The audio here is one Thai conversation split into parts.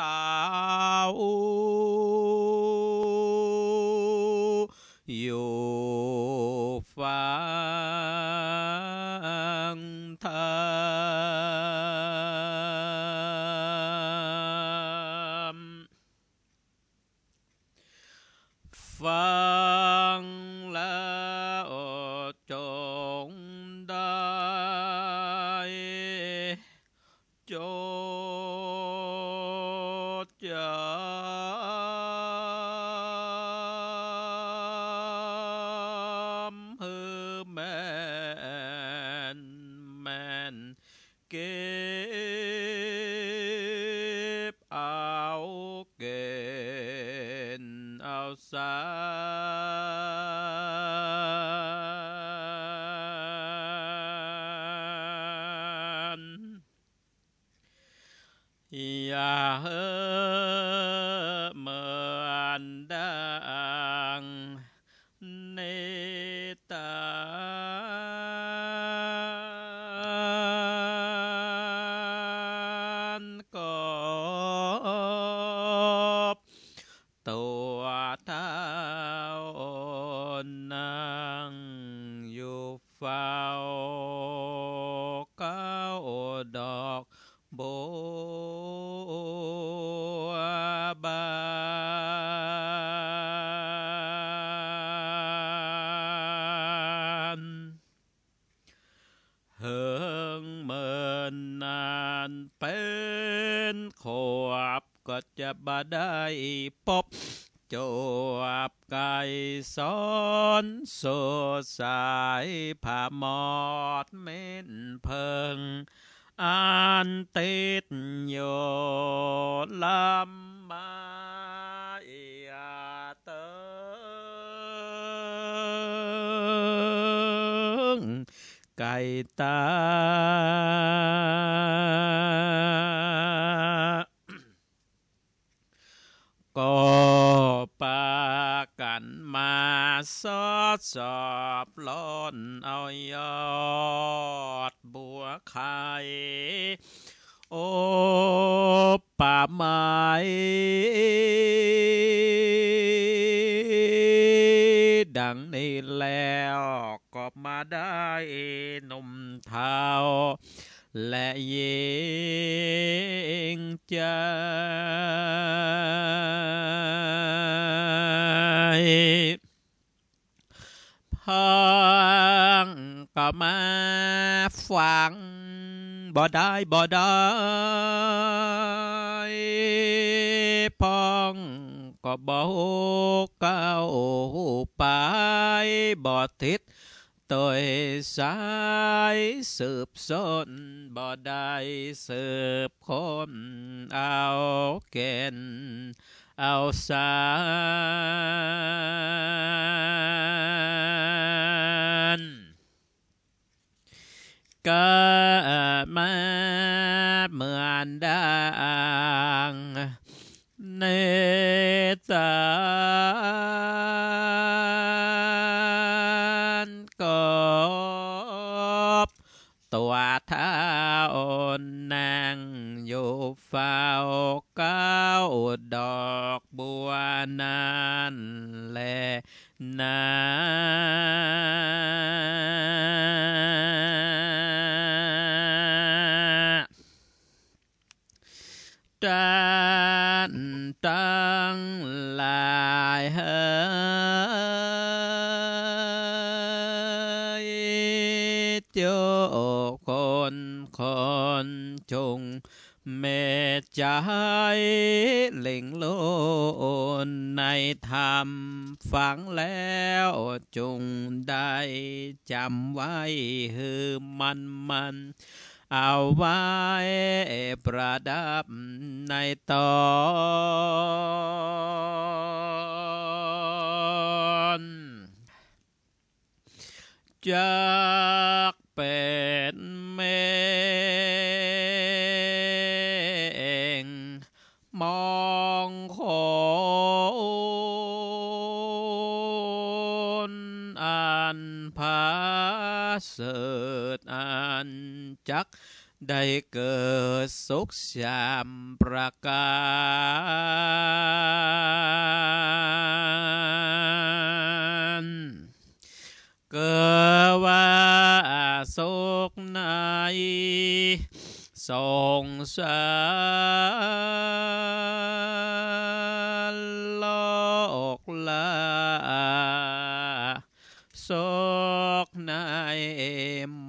ตาอูได้พบจบไก่สอนสดสายผ่ามอดเม่นเพิงอันติดโยลำมาเอเติงไก่ตาก็ปากันมาสอดสอบล้นเอายอดบัวไข่โอป่าไม้ดังนี้แล้วก็มาได้นมเทาาและเยิงใจพ้องก็มาฟังบ่ได้บ่ได้พองก็บ่เก้าไปบ่ทิดตยสายสืบสนบ่ได้สืบคนเอาเกณฑ์เอาสารก็มาเหมือนดังในตาายเหล่งโลนในธรรมฝังแล้วจงได้จำไว้คือมันมัน เอาไว้ประดับในตอนจากเป็นเสริฐอันจักได้เกิดสุขชามประการ เกิดว่าสุขในสงสารโลกลาสกใน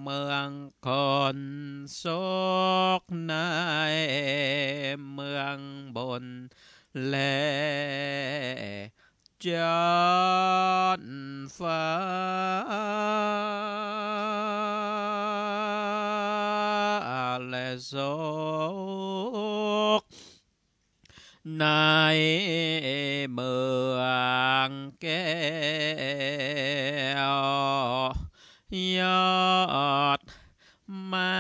เมืองคนสกในเมืองบนแลจอนฟ้าและโซในเมืองแก้วยอดมา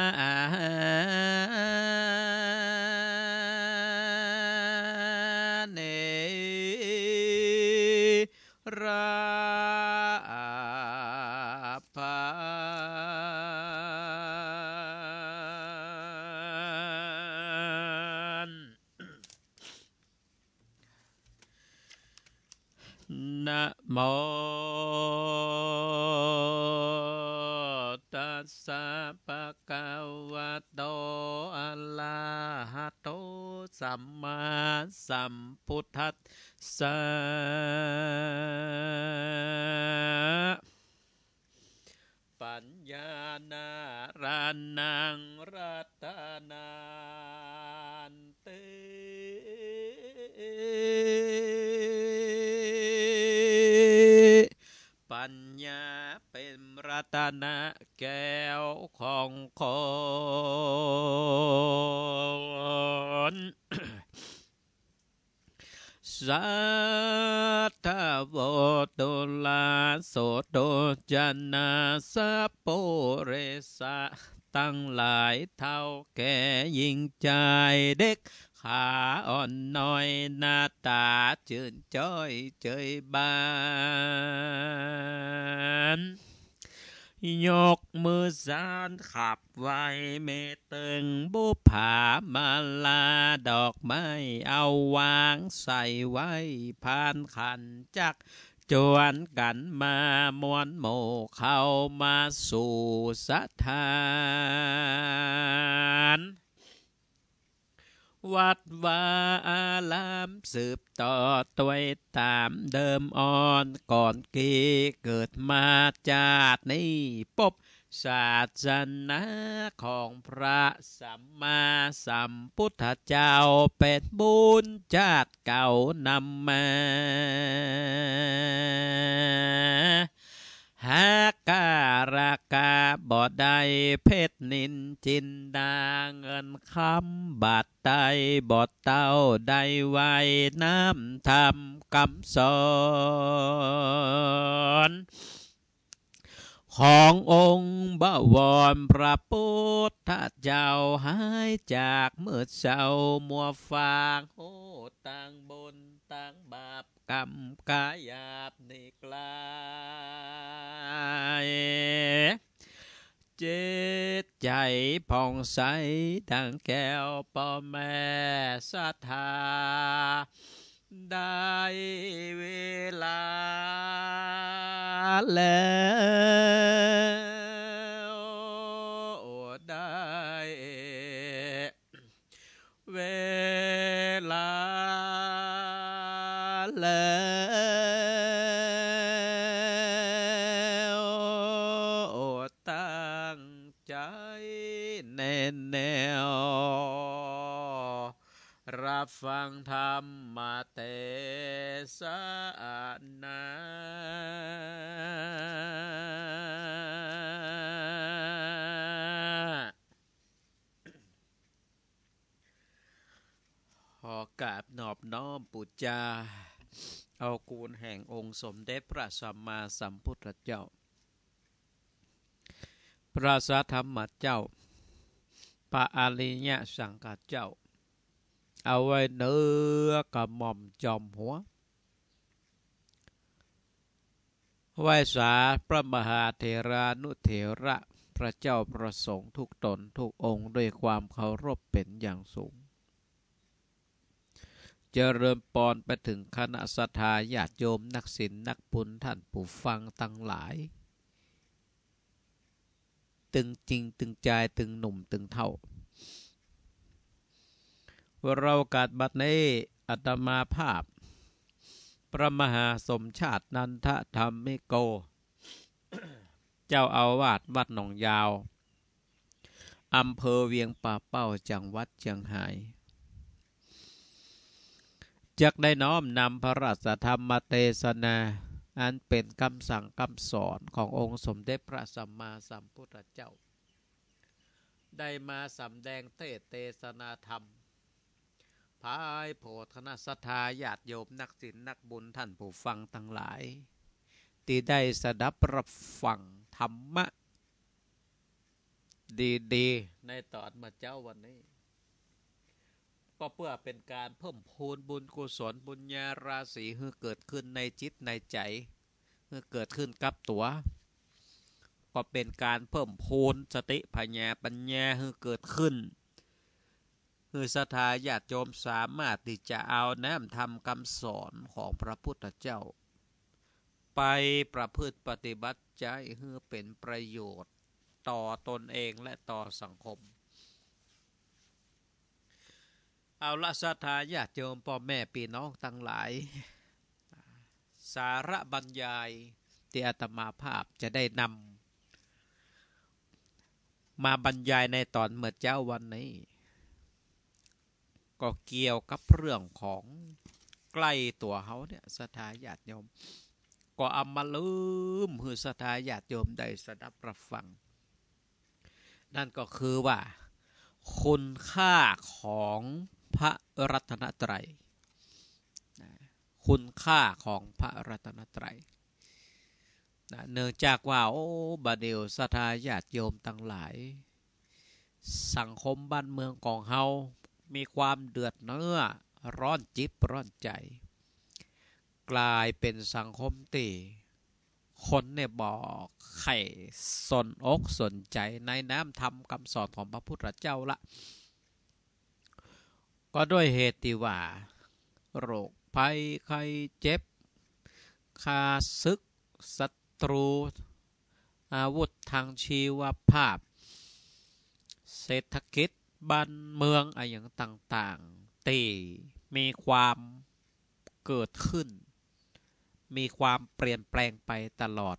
สัมมาสัมพุทธัสสะปัญญาณารานังรัตนานเตปัญญาเป็นรัตนะแก้วของคนสัตธาโวตลาสโตจันนาสโปเรสะตั้งหลายเท่าแก่ยิงใจเด็กขาอ่อนน้อยหน้าตาจื่นจ้อยเจยบานยกมือสานขับไว้เมตึงบุผามาลาดอกไม้เอาวางใส่ไว้่านขันจัก จวนกันมามวนโมเข้ามาสู่สถานวัดวา อารามสืบต่อตัวตามเดิมอ่อน ก่อนเกเกิดมาจาดนี้ปบศาสนาของพระสัมมาสัมพุทธเจ้าเป็นบุญจาติเก่า นำมาหากการะกาบอดใดเพชรนินจินดาเงินคำบาดไตบอดเต้าใดไว้น้ำทำกำสอน ขององค์บวรพระพุทธเจ้าหายจากเมื่อเศร้ามัวฟางโหต่างบนต่างบาปกรรมกายาบนกลายเจตใจผ่องใสดังแก้วป่อแม่สัทธา ได้เวลาแล้วได้เวลาแล้วตั้งใจแน่แนวรับฟังธรรมมาเตสนาขอกราบนอบน้อมปุจจาเอากูลแห่งองค์สมเด็จพระสัมมาสัมพุทธเจ้า พระสัทธรรมเจ้า พระอาิยสังฆาเจ้า เอาไว้เนื้อกับหม่อมจอมหัวไหวสาพระมหาเทรานุเถระ พระเจ้าประสงค์ทุกตน ทุกองค์ด้วยความเคารพเป็นอย่างสูงเจริญปอนไปถึงคณะสถาญาติโยมนักศิลนักปุณท่านผู้ฟังตั้งหลาย ตึงจริงตึงใจตึงหนุ่มตึงเท่าเรากาศบัดนี้อัตมาภาพ พระมหาสมชาตินันทธรรมไม่โก เจ้าอาวาสวัดหนองยาว อำเภอเวียงป่าเป้า จังหวัดเชียงหายจักได้น้อมนำพระราชธรรมเทศนาอันเป็นคำสั่งคำสอนขององค์สมเด็จพระสัมมาสัมพุทธเจ้า ได้มาสำแดงเทศเทศนาธรรมพายโพธนสถาญาติโยมนักศิลนักบุญท่านผู้ฟังทั้งหลาย ที่ได้สดับรับฟังธรรมะดี ๆ ในตอนมาเจ้าวันนี้ก็เพื่อเป็นการเพิ่มพูนบุญกุศลบุญญาราศีเื่อเกิดขึ้นในจิตในใจเื่อเกิดขึ้นกับตัว ก็เป็นการเพิ่มพูนสติปัญญาปัญญาเื่อเกิดขึ้นคือสถาญาติโยมสามารถที่จะเอาน้ำทำคำสอนของพระพุทธเจ้า ไปประพฤติปฏิบัติใจเพื่อเป็นประโยชน์ต่อตนเองและต่อสังคมเอาละศรัทธาญาติโยมพ่อแม่พี่น้องทั้งหลาย สาระบรรยายที่อาตมาภาพจะได้นำมาบรรยายในตอนเมื่อเจ้าวันนี้ ก็เกี่ยวกับเรื่องของใกล้ตัวเขาเนี่ยสถาญาติโยม ก็เอามาลืมหือสถาญาติโยมได้สดับรับฟัง นั่นก็คือว่า คุณค่าของพระรัตนตรัยคุณค่าของพระรัตนตรัยเนื่องจากว่าโอ้บาเดวสทาญาติโยมทั้งหลาย สังคมบ้านเมืองของเฮามีความเดือดเนื้อร้อนจิบร้อนใจ กลายเป็นสังคมตีคนเนี่ยบอกไข่สนอกสนใจในน้ำธรรมคำสอนของพระพุทธเจ้าละก็ด้วยเหตุที่ว่า โรคภัยไข้เจ็บ คาศึก ศัตรู อาวุธทางชีวภาพ เศรษฐกิจบ้านเมืองอะไรอย่างต่างๆตี มีความเกิดขึ้น มีความเปลี่ยนแปลงไปตลอด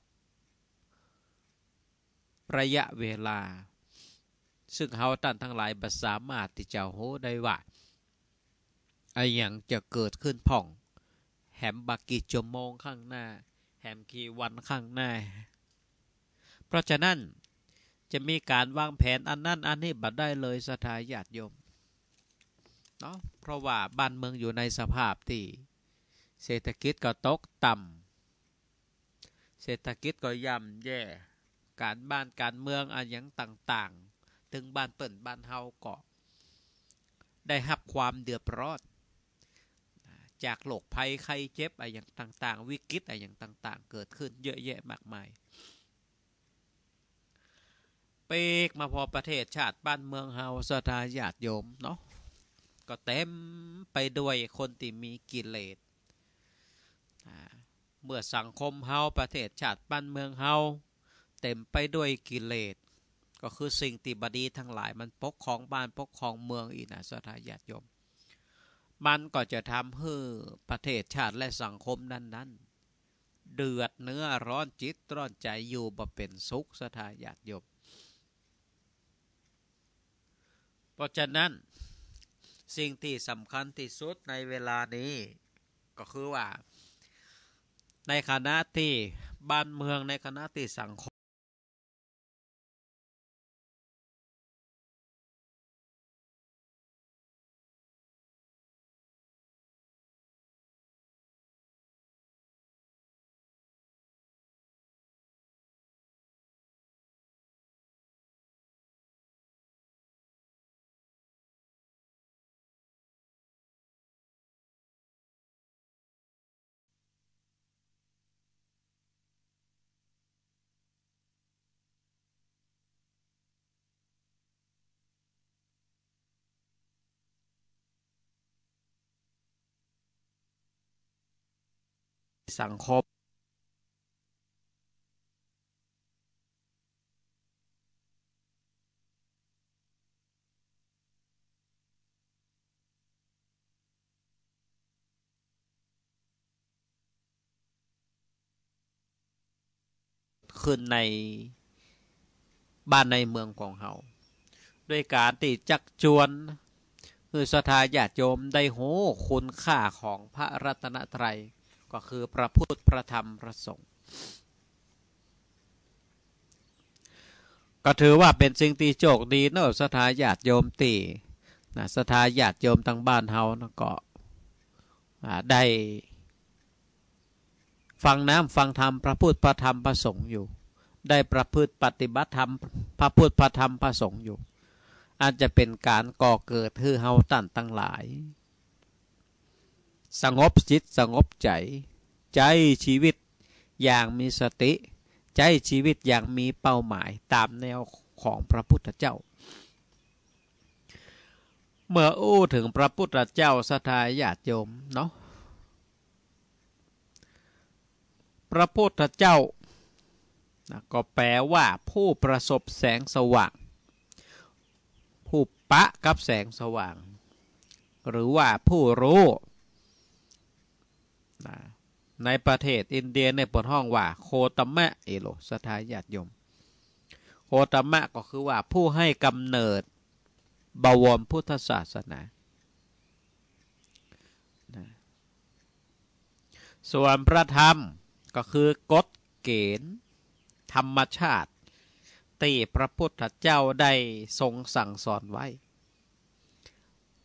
ระยะเวลา ซึ่งเขาตันทั้งหลายบ่สามารถที่จะโหได้ว่าไออย่างจะเกิดขึ้นผ่อง แหมบักกี่ชั่วโมงข้างหน้า แหมกี่วันข้างหน้า เพราะฉะนั้นจะมีการวางแผนอันนั้น อันนี้บัดได้เลยสถาญาติโยมเนาะเพราะว่าบ้านเมืองอยู่ในสภาพที่ เศรษฐกิจก็ตกต่ำเศรษฐกิจก็ย่ำแย่การบ้านการเมืองอันยังต่างๆ ถึงบ้านเปิ่นบ้านเฮาก็ได้หับความเดือดร้อนจากโรคภัยไข้เจ็บอะไรอย่างต่าง ๆ วิกฤตอะไรอย่างต่างๆ เกิดขึ้นเยอะแยะมากมายเปกมาพอประเทศชาติบ้านเมืองเฮาสถาญาติโยมเนาะก็เต็มไปด้วยคนที่มีกิเลสเมื่อสังคมเฮาประเทศชาติบ้านเมืองเฮาเต็มไปด้วยกิเลสก็คือสิ่งติบดีทั้งหลายมันปกครองบ้านปกครองเมืองอีนะสถาญาติโยมมันก็จะทำให้ประเทศชาติและสังคมนั้นๆ เดือดเนื้อร้อนจิตร้อนใจอยู่บ่เป็นสุขสถายาตยบ เพราะฉะนั้นสิ่งที่สำคัญที่สุดในเวลานี้ ก็คือว่า ในคณะที่บ้านเมืองในคณะที่สังคมสังคมขึ้นในบ้านในเมืองของเขา ด้วยการติดจักจวน คือสถาญาติโยมได้โหคุณค่าของพระรัตนตรัยก็คือ พระพุทธพระธรรมพระสงฆ์ก็ถือว่าเป็นสิ่งตีโจกดีเนอะสถาญาติโยมตีนะสถาญาติโยมทางบ้านเฮานะก็ได้ฟังน้ำฟังธรรมพระพุทธพระธรรมพระสงฆ์อยู่ได้ประพฤติปฏิบัติธรรมพระพุทธพระธรรมพระสงฆ์อยู่ อาจจะเป็นการก่อเกิดฮือเฮาตั้นตั้งหลายสงบจิตสงบใจ ใจชีวิต อย่างมีสติ ใจชีวิตอย่างมีเป้าหมายตามแนวของพระพุทธเจ้า เมื่ออู้ถึงพระพุทธเจ้าสทายาติโยมเนาะพระพุทธเจ้าก็แปลว่าผู้ประสบแสงสว่างผู้ปะกับแสงสว่าง หรือว่าผู้รู้ในประเทศอินเดียในปนห้องว่า โคตมะเอโลสทายาตยม โคตมะก็คือว่าผู้ให้กำเนิดบวมพุทธศาสนา ส่วนพระธรรมก็คือกฎเกณฑ์ธรรมชาติ ตีพระพุทธเจ้าได้ทรงสั่งสอนไว้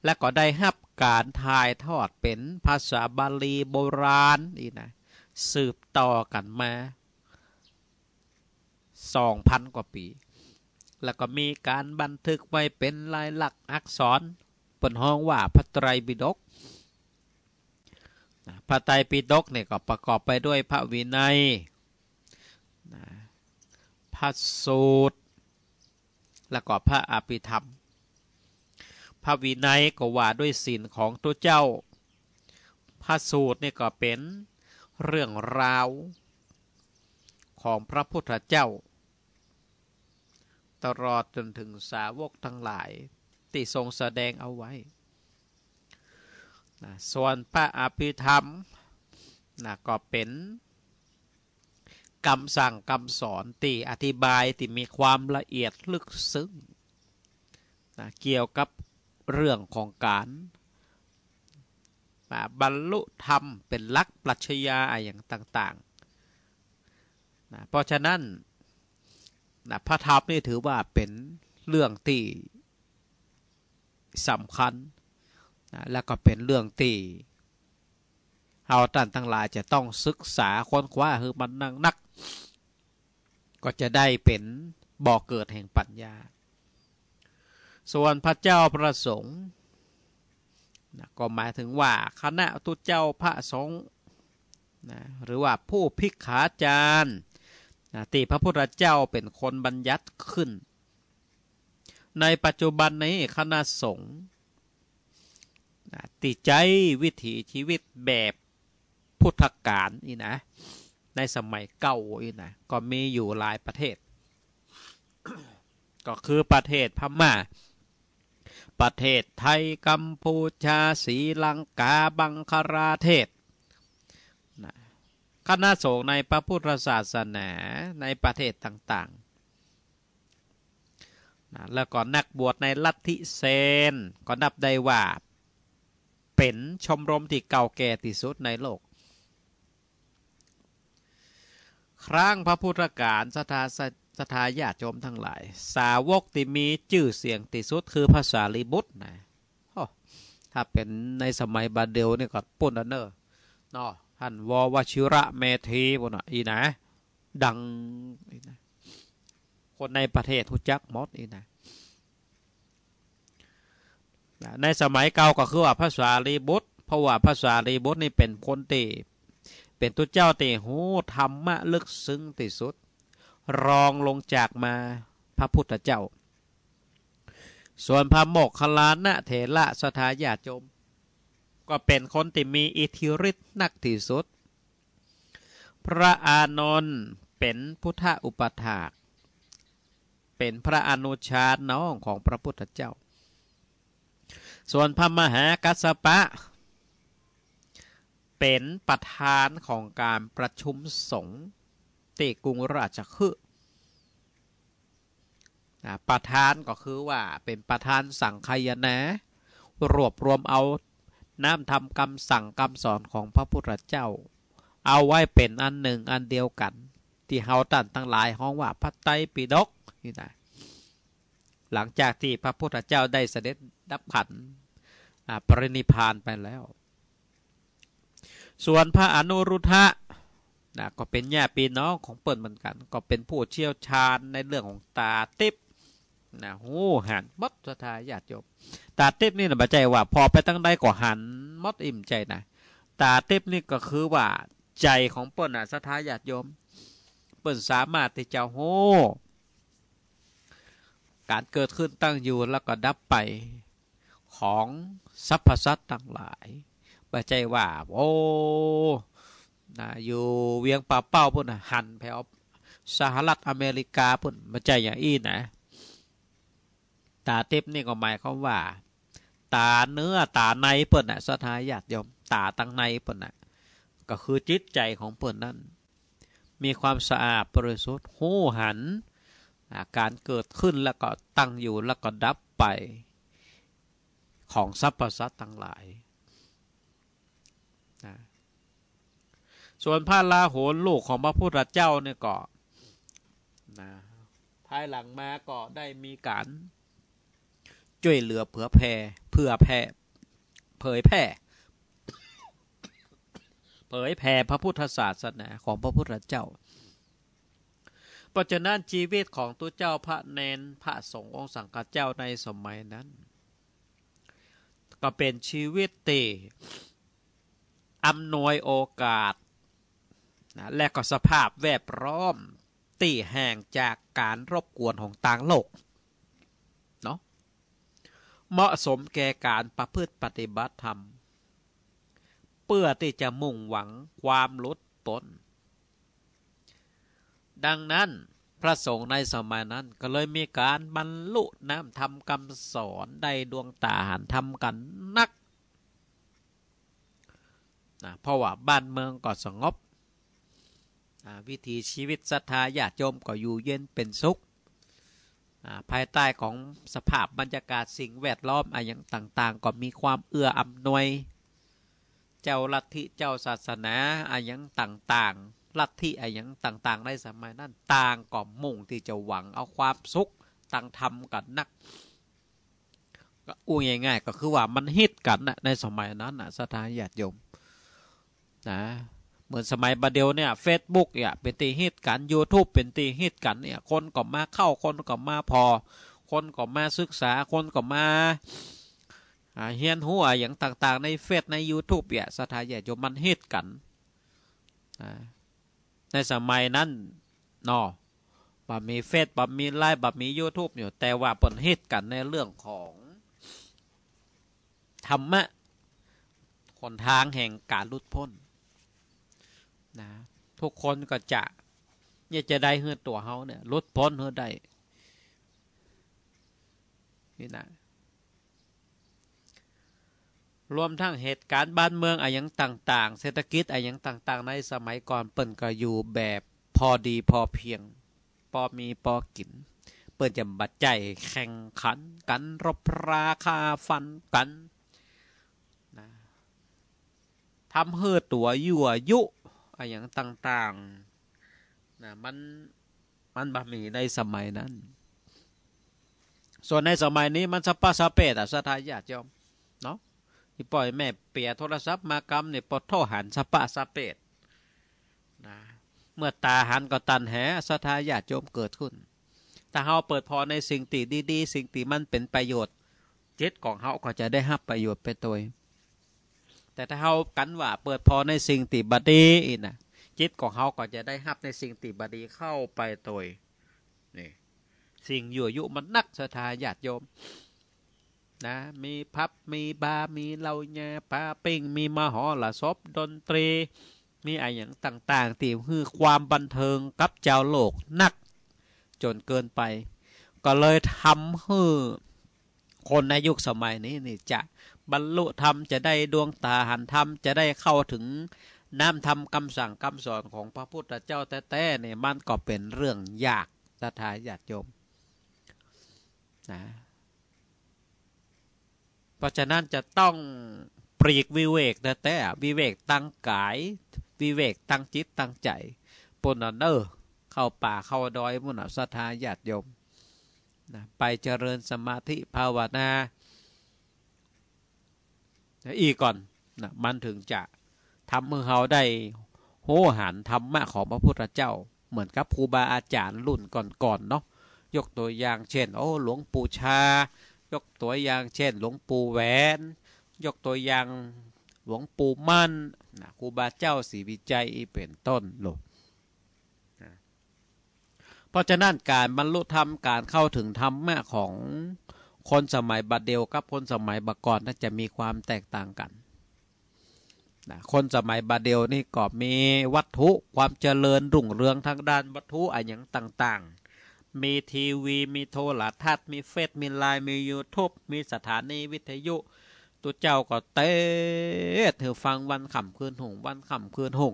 และก็ได้หับการถ่ายทอดเป็นภาษาบาลีโบราณนี่นะสืบต่อกันมาสองพันกว่าปี แล้วก็มีการบันทึกไว้เป็นลายลักษณอักษรบนห้องว่าพระไตรปิฎกพระไตรปิฎกเนี่ยก็ประกอบไปด้วยพระวินัยพระสูตร แล้วก็พระอภิธรรมระวินัยก็ว่าด้วยศีลของตัวเจ้า พระสูตรนี่ก็เป็นเรื่องราวของพระพุทธเจ้า ตลอดจนถึงสาวกทั้งหลายที่ทรงแสดงเอาไว้ ส่วนพระอภิธรรมนะก็เป็นคำสั่งคำสอนที่อธิบายที่มีความละเอียดลึกซึ้งนะเกี่ยวกับเรื่องของการบรรลุธรรมเป็นลักปรัชญาอย่างต่างๆ นะ เพราะฉะนั้นนะพระธรรมนี่ถือว่าเป็นเรื่องที่สำคัญนะและก็เป็นเรื่องที่เอาท่านทั้งหลายจะต้องศึกษาค้นคว้าคือมันนันัก ก็จะได้เป็นบ่อกเกิดแห่งปัญญาส่วนพระเจ้าประสงค์นะก็หมายถึงว่าคณะทุเจ้าพระสงฆ์นะหรือว่าผู้พิกขาจารย์นะที่พระพุทธเจ้าเป็นคนบัญญัติขึ้น ในปัจจุบันนี้คณะสงฆ์นะติใจวิถีชีวิตแบบพุทธกาลนี่นะในสมัยเก่าอีนะก็มีอยู่หลายประเทศ ก็คือประเทศพม่าประเทศไทยกัมพูชาศรีลังกาบังคลาเทศคณะสงฆ์ในพระพุทธศาสนาในประเทศต่างๆ แล้วก็นักบวชในลัทธิเซนก็นับได้ว่าเป็นชมรมที่เก่าแก่ที่สุดในโลก ครั้งพระพุทธการสถาสถาญาติโยมทั้งหลายสาวกที่มีชื่อเสียงติสุดคือภาษาลิบุตรนะถ้าเป็นในสมัยบาเดลเนี่ยก็ปุ่นเนอร์นอท่านววชิระเมธีบนอีนะ ดัง คนในประเทศทุจักมอดอีนะ ในสมัยเก่าก็คือว่าภาษาลีบุตรเพราะว่าภาษาลีบุตรนี่เป็นคนตีเป็นตัวเจ้าตีหูธรรมะลึกซึ้งที่สุดรองลงจากมาพระพุทธเจ้า ส่วนพระโมกขลานะเถระสถาญาจม ก็เป็นคนที่มีอิทธิฤทธิ์นักที่สุด พระอานนท์เป็นพุทธอุปถาก เป็นพระอนุชาน้องของพระพุทธเจ้า ส่วนพระมหากัสสปะ เป็นประธานของการประชุมสงฆ์ติกุงราชคือประธานก็คือว่าเป็นประธานสั่งขยนะ รวบรวมเอาน้ำทำคำสั่งคำสอนของพระพุทธเจ้า เอาไว้เป็นอันหนึ่งอันเดียวกันที่เฮาตันทั้งหลายห้องว่าพระไตรปิฎกนี่นะหลังจากที่พระพุทธเจ้าได้เสด็จดับขันปรินิพานไปแล้ว ส่วนพระอนุรุทธะนะก็เป็นญาติพี่น้องของเปิ้ลเหมือนกัน ก็เป็นผู้เชี่ยวชาญในเรื่องของตาติบนะหูหันมดสทายาติโยมตาติบนี่นะบาใจว่า พอไปตั้งได้ก็หันมดอิ่มใจนะตาติบนี่ก็คือว่า ใจของเปิ้นอ่ะสทายาติโยม เปิ้ลสามารถที่จะโหการเกิดขึ้นตั้งอยู่แล้วก็ดับไปของสรรพสัตว์ต่างหลายบัใจว่า โอ้นะอยู่เวียงป่าเป้าพุ่นนะหันแผวสหรัฐ อเมริกาพุ่นมาใจอย่างอี้นะ ตาเทพนี่ก็หมายความว่า ตาเนื้อตาในเพิ่นนะสถาญาติยม ตาตั้งในเพิ่นนะก็คือจิตใจของเพิ่นนั้นมีความสะอาดบริสุทธิ์หูหันการเกิดขึ้นแล้วก็ตั้งอยู่แล้วก็ดับไปของสรรพสัตว์ทั้งหลายนะส่วนพระลาโหนลูก ของพระพุทธเจ้าเนี่ยก็นะภายหลังมา ก็ได้มี การช่วยเหลือเผื่อแผ่เผื่อแผ่เผยแผ่เผยแผ่พระพุทธศาสนาของพระพุทธเจ้าปัจจุบันชีวิตของตัวเจ้าพระเนนพระสงฆ์องค์สังฆเจ้าในสมัยนั้น ก็เป็นชีวิตตีอำนวยโอกาสนะและก็สภาพแวดล้อมตีแห่งจากการรบกวนของต่างโลก เนาะเหมาะสมแก่การประพฤติปฏิบัติธรรม เพื่อที่จะมุ่งหวังความลดปนดังนั้นพระสงฆ์ในสมัยนั้นก็เลยมีการบรรลุน้ำทำคำสอนได้ดวงตาหันทำกันนักนะเพราะว่าบ้านเมืองก็สงบวิถีชีวิตศรัทธาญาติโยม ก็อยู่เย็นเป็นสุขภายใต้ของสภาพบรรยากาศสิ่งแวดล้อมอะไรต่าง ๆ ก็มีความเอื้ออำนวย เจ้าลัทธิเจ้าศาสนาอะไรต่างๆลัทธิอะไรต่างๆในสมัยนั้นต่างก็มุ่งที่จะหวังเอาความสุขต่างทำกันนักอู้ง่ายๆ ก็คือว่ามันฮิตกันในสมัยนั้นนะสถานญาติโยมนะเหมือนสมัยบัดเดียวเนี่ยเฟซบุ๊กเนี่ยเป็นตีฮิตกัน YouTube เป็นตีฮิตกันเนี่ยคนก็มาเข้าคนก็มาพอ คนก็มาศึกษาคนก็มาเฮียนหัวอย่างต่างๆ ในเฟซใน YouTube เนี่ยสถาญาตโยมันฮิตกันในสมัยนั้นเนาะบบมีเฟซบบมีไลน์บบมี YouTube อยู่แต่ว่าผลฮิตกันในเรื่องของธรรมะคนทางแห่งการลุดพ้นนะทุกคนก็จะเนี่ยจะได้เฮือตัวเขาเนี่ยลดพ้นเฮือได้ นี่นะรวมทั้งเหตุการณ์บ้านเมืองอะไรยังต่าง ๆ เศรษฐกิจอะไรยังต่าง ๆ ในสมัยก่อนเปิ่นก็อยู่แบบพอดีพอเพียงพอมีพอกิน เปิ่นจะบัดใจแข่งขันกันรบราคาฟันกันนะทำเฮือตัวยั่วยุออย่างต่างๆนะมันมันบะหมี่ในสมัยนั้น ส่วนในสมัยนี้มันสปาสเปตอะสทายาจอม เนาะ ที่ปล่อยแม่เปียโทรศัพท์มากรรมเนี่ยปดโทหันสปาสเปตนะ เมื่อตาหันก็ตันแหสทายาจอมเกิดขึ้นถ้าเฮาเปิดพอในสิ่งตีดีๆ สิ่งตีมันเป็นประโยชน์จิตของเฮาก็จะได้รับประโยชน์ไปตัวแต่ถ้าเฮากันว่า เปิดพอในสิ่งติบดีอีกนะจิตของเฮาก็จะได้ฮับในสิ่งติบดีเข้าไปตัวนี่สิ่งอยู่วยุมันนักสถาญาติโยม นะ มีพับมีบามีเหล้าแย่ปาปิ้งมีมหอละซบดนตรี มีอะไรอย่างต่างๆที่คือความบันเทิงกับเจ้าโลกนักจนเกินไป ก็เลยทำให้คนในยุคสมัยนี้นี่จะบรรลุธรรมจะได้ดวงตาหันธรรมจะได้เข้าถึงน้ำธรรมคำสั่งคำสอนของพระพุทธเจ้าแต่เนี่ยมันก็เป็นเรื่องยากตถาญาติโยมนะเพราะฉะนั้นจะต้องปรีกวิเวกแต่แต่วิเวกตั้งกายวิเวกตั้งจิตตั้งใจปนเนอเข้าป่าเข้าดอยมุนสัทธาญาติโยมนะไปเจริญสมาธิภาวนาอีก่อนนะมันถึงจะทำเมื่อเขาได้โหหันธรรมะของพระพุทธเจ้าเหมือนกับครูบาอาจารย์รุ่นก่อนๆเนาะยกตัวอย่างเช่น โอ้หลวงปู่ชา ยกตัวอย่างเช่นหลวงปู่แหวนยกตัวอย่างหลวงปู่มั่นนะครูบาเจ้าศรีวิจัยเป็นต้นหลบเพราะฉะนั้นการบรรลุธรรมการเข้าถึงธรรมะของคนสมัยบัดเดียวกับคนสมัยบัก่อนน่าจะมีความแตกต่างกันนะคนสมัยบาเดียวนี่ก็มีวัตถุความเจริญรุ่งเรืองทางด้านวัตถุอะไรอย่างต่าง ๆ มีทีวีมีโทรทัศน์มีเฟซมีไลน์มียูทูบมีสถานีวิทยุตัวเจ้าก็เตะเธอฟังวันขำคืนหงวันขำคืนหง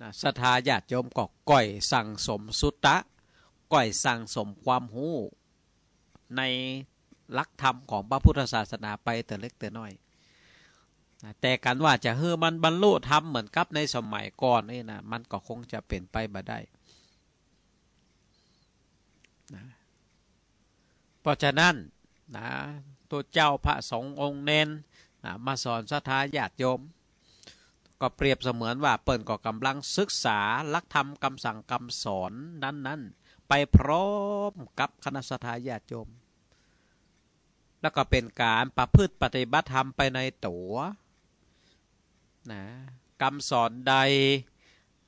นะสถาญาติโยมก็ก่อยสั่งสมสุตะก่อยสั่งสมความหู้ในลักธรรมของพระพุทธศาสนาไปแต่เล็กแต่น้อย แต่การว่าจะเฮอมันบรรลุธรรมเหมือนกับในสมัยก่อนนี่นะมันก็คงจะเปลี่ยนไปบ่ได้นะเพราะฉะนั้นนะตัวเจ้าพระสงฆ์องค์เน้นนะมาสอนสธาญาติโยม ก็เปรียบเสมือนว่าเปิ่นก็กำลังศึกษาลักธรรมคำสั่งคำสอนนั้นๆไปพร้อมกับคณะสถาญาติโยมแล้วก็เป็นการประพฤติปฏิบัติธรรมไปในตัวนะคำสอนใด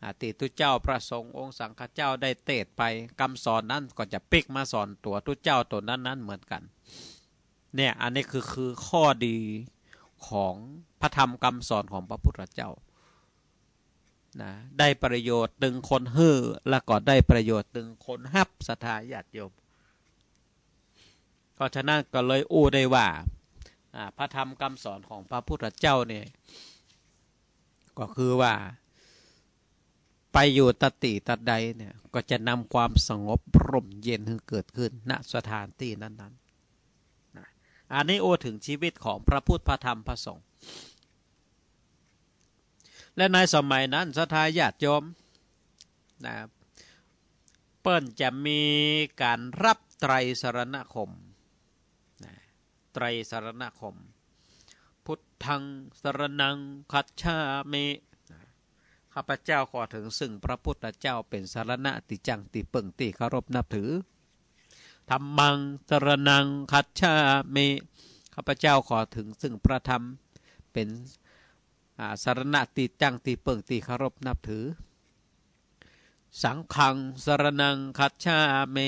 อติตุเจ้าพระสงฆ์องค์สังฆเจ้าได้เตดไปคำสอนนั้นก็จะปิกมาสอนตัวทุเจ้าตัวนั้นนั้นเหมือนกันเนี่ยอันนี้คือคือข้อดีของพระธรรมคำสอนของพระพุทธเจ้านะได้ประโยชน์ตึงคนฮื้อแล้วก็ได้ประโยชน์ตึงคนฮับสถาญาติโยมก็ฉะนั้นก็เลยอู้ได้ว่าพระธรรมคำสอนของพระพุทธเจ้าเนี่ยก็คือว่าไปอยู่ตติตัดใดเนี่ยก็จะนำความสงบร่มเย็นให้เกิดขึ้น ณสถานที่นั้นๆอันนี้โอถึงชีวิตของพระพุทธพระธรรมพระสงฆ์และในสมัยนั้นสทายาติโยมนะเปิ้นจะมีการรับไตรสรณคมนะไตรสรณคม พุทธังสรนังคัจฉามิข้าพเจ้าขอถึงซึ่งพระพุทธเจ้าเป็นสรณะติจังติเปิงติเคารพนับถือธรรมังสรนังคัจฉามิข้าพเจ้าขอถึงซึ่งพระธรรมเป็นสารณะตีจังตีเปิงตีคารพนับถือ สังขังสารนังคัจฉาเม